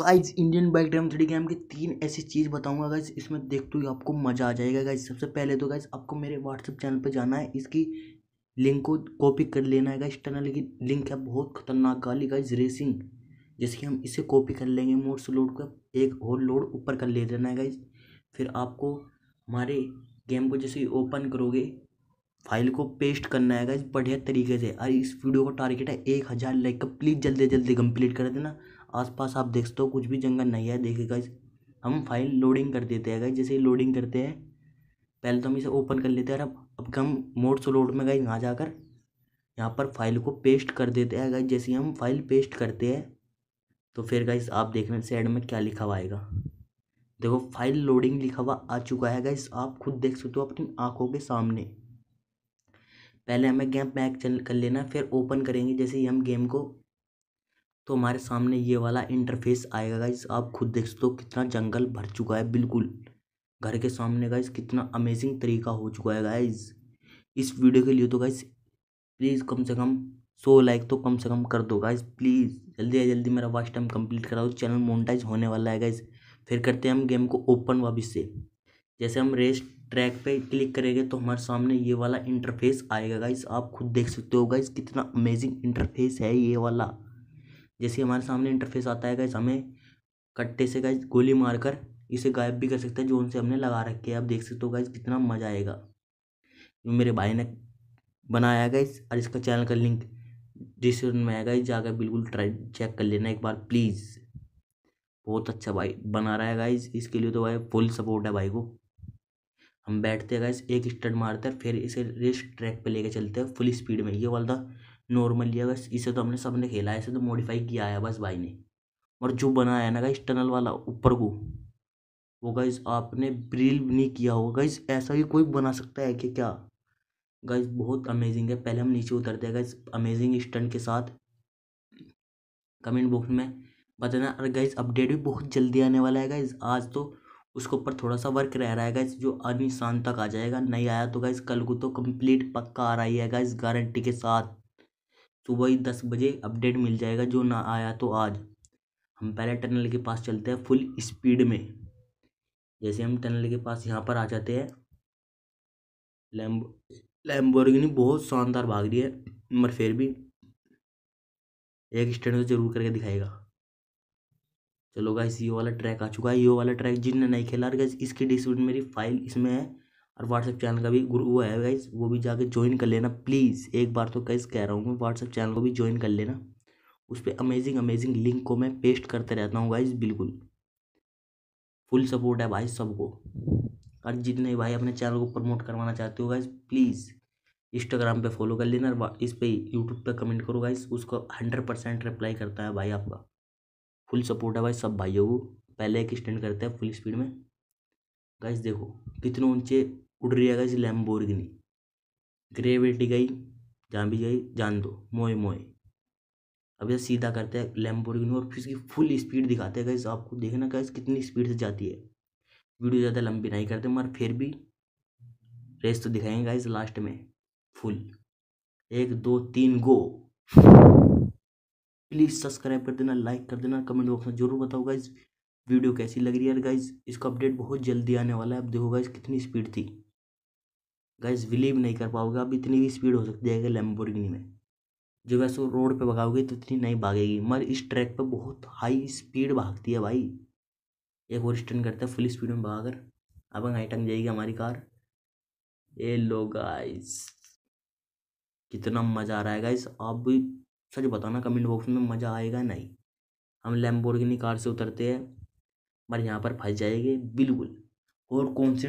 Guys Indian bike drive three game की तीन ऐसी चीज़ बताऊंगा गाइज इसमें देखते तो ही आपको मज़ा आ जाएगा गाइज सबसे पहले तो गाइज आपको मेरे व्हाट्सअप चैनल पर जाना है इसकी लिंक को कॉपी कर लेना है गाइज टनल की लिंक है बहुत खतरनाक गाली गाइज रेसिंग जैसे कि हम इसे कॉपी कर लेंगे मोड से लोड को एक और लोड ऊपर कर ले देना है गाइज फिर आपको हमारे गेम को जैसे ओपन करोगे फाइल को पेस्ट करना है गाइज बढ़िया तरीके से और इस वीडियो का टारगेट है एक हज़ार लाइक का प्लीज़ जल्दी जल्दी कंप्लीट कर देना आसपास आप देख सकते हो कुछ भी जंगल नहीं है देखिए गाइज हम फाइल लोडिंग कर देते हैं गाइज जैसे लोडिंग करते हैं पहले तो हम इसे ओपन कर लेते हैं और अब अब हम मोड से लोड में गए यहाँ जाकर यहाँ पर फाइल को पेस्ट कर देते हैं गाइज जैसे हम फाइल पेस्ट करते हैं तो फिर गाइज आप देख रहे हैं साइड में क्या लिखा हुआ आएगा देखो फाइल लोडिंग लिखा हुआ आ चुका है गाइस आप खुद देख सकते हो अपनी आंखों के सामने पहले हमें गेम पैक चल कर लेना फिर ओपन करेंगे जैसे ही हम गेम को तो हमारे सामने ये वाला इंटरफेस आएगा गाइज आप खुद देख सकते हो कितना जंगल भर चुका है बिल्कुल घर के सामने गाइज कितना अमेजिंग तरीका हो चुका है गाइज इस वीडियो के लिए तो गाइज प्लीज़ कम से कम सो लाइक तो कम से कम कर दो गाइज प्लीज़ जल्दी या जल्दी मेरा वाच टाइम कंप्लीट कराओ चैनल मोनिटाइज होने वाला है गाइज फिर करते हैं हम गेम को ओपन वापस से जैसे हम रेस ट्रैक पे क्लिक करेंगे तो हमारे सामने ये वाला इंटरफेस आएगा गाइज आप खुद देख सकते हो गाइज कितना अमेजिंग इंटरफेस है ये वाला जैसे हमारे सामने इंटरफेस आता है गैस हमें कट्टे से गैस गोली मारकर इसे गायब भी कर सकते हैं जो उनसे हमने लगा रखे हैं आप देख सकते हो गैस कितना मज़ा आएगा मेरे भाई ने बनाया गैस और इसका चैनल का लिंक डिस्क्रिप्शन में आएगा इस जाकर बिल्कुल ट्राई चेक कर लेना एक बार प्लीज़ बहुत अच्छा भाई बना रहा है गाइज इसके लिए तो भाई फुल सपोर्ट है भाई को हम बैठते हैं गाइज एक स्टड मारते हैं फिर इसे रेस ट्रैक पे लेके चलते हैं फुल स्पीड में ये वाला नॉर्मली अगर बस इसे तो हमने सबने खेला है इसे तो मॉडिफाई किया है बस भाई ने और जो बनाया है ना गाइस टनल वाला ऊपर को वो गाइस आपने ब्रिल नहीं किया होगा गाइस ऐसा ही कोई बना सकता है कि क्या गाइस बहुत अमेजिंग है पहले हम नीचे उतरते हैं गाइस अमेजिंग स्टंट के साथ कमेंट बॉक्स में बताना और गाइस अपडेट भी बहुत जल्दी आने वाला है गाइज आज तो उसके ऊपर थोड़ा सा वर्क रह रहा है गाइज जो अनिशान तक आ जाएगा नहीं आया तो गाइस कल को तो कंप्लीट पक्का आ रहा है गाइस गारंटी के साथ सुबह ही दस बजे अपडेट मिल जाएगा जो ना आया तो आज हम पहले टनल के पास चलते हैं फुल स्पीड में जैसे हम टनल के पास यहाँ पर आ जाते हैं लैम्बो लैम्बोर्गिनी बहुत शानदार भाग रही है मगर फिर भी एक स्टैंड तो जरूर करके दिखाएगा चलो गाइस ये वाला ट्रैक आ चुका है ये वाला ट्रैक जिनने नहीं खेला इसकी डिस्क्रिप्शन मेरी फाइल इसमें है और व्हाट्सएप चैनल का भी वो है गाइज वो भी जाके ज्वाइन कर लेना प्लीज़ एक बार तो कैसे कह रहा हूँ मैं व्हाट्सएप चैनल को भी ज्वाइन कर लेना उस पर अमेजिंग अमेजिंग लिंक को मैं पेस्ट करते रहता हूँ गाइज बिल्कुल फुल सपोर्ट है भाई सबको और जितने भाई अपने चैनल को प्रमोट करवाना चाहते हो गाइज प्लीज़ इंस्टाग्राम पे फॉलो कर लेना और इस पर यूट्यूब पे कमेंट करो गाइस उसको हंड्रेड परसेंट रिप्लाई करता है भाई आपका फुल सपोर्ट है भाई सब भाइयों को पहले एक स्टैंड करते हैं फुल स्पीड में गाइस देखो कितने ऊंचे उड़ रही है गाइज लैम्बोर्गिनी ग्रेविटी गई जहाँ भी गई जान दो मोए मोए अब सीधा करते हैं लैम्बोर्गिनी और फिर इसकी फुल स्पीड दिखाते हैं गाइज आपको देखना गाइज कितनी स्पीड से जाती है वीडियो ज़्यादा लंबी नहीं करते मगर फिर भी रेस तो दिखाएंगे गाइज लास्ट में फुल एक दो तीन गो प्लीज़ सब्सक्राइब कर देना लाइक कर देना कमेंट बॉक्स में जरूर बताओ गाइज वीडियो कैसी लग रही है गाइज इसका अपडेट बहुत जल्दी आने वाला है अब देखो गाइज कितनी स्पीड थी गाइस बिलीव नहीं कर पाओगे आप इतनी भी स्पीड हो सकती है लेम्बोर्गिनी में जब ऐसे रोड पे भगाओगे तो इतनी नहीं भागेगी मगर इस ट्रैक पे बहुत हाई स्पीड भागती है भाई एक और स्टर्न करता है फुल स्पीड में भागा कर अब हाई टंग जाएगी हमारी कार ये लो गाइस कितना मज़ा आ रहा है गाइस आप भी सच बताना कमेंट बॉक्स में मज़ा आएगा नहीं हम लैम्बोर्गिनी कार से उतरते हैं मगर यहाँ पर फंस जाएंगे बिल्कुल और कौन से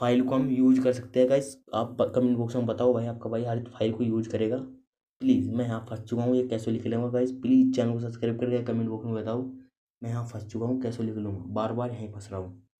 फाइल को हम हम्म। यूज कर सकते हैं गाइस आप कमेंट बॉक्स में बताओ भाई आपका भाई हर फाइल को यूज करेगा प्लीज़ मैं यहाँ फंस चुका हूँ ये कैसे लिख लूँगा गाइस प्लीज़ चैनल को सब्सक्राइब करके कमेंट बॉक्स में बताओ मैं यहाँ फंस चुका हूँ कैसे लिख लूँगा बार बार यहीं फंस रहा हूँ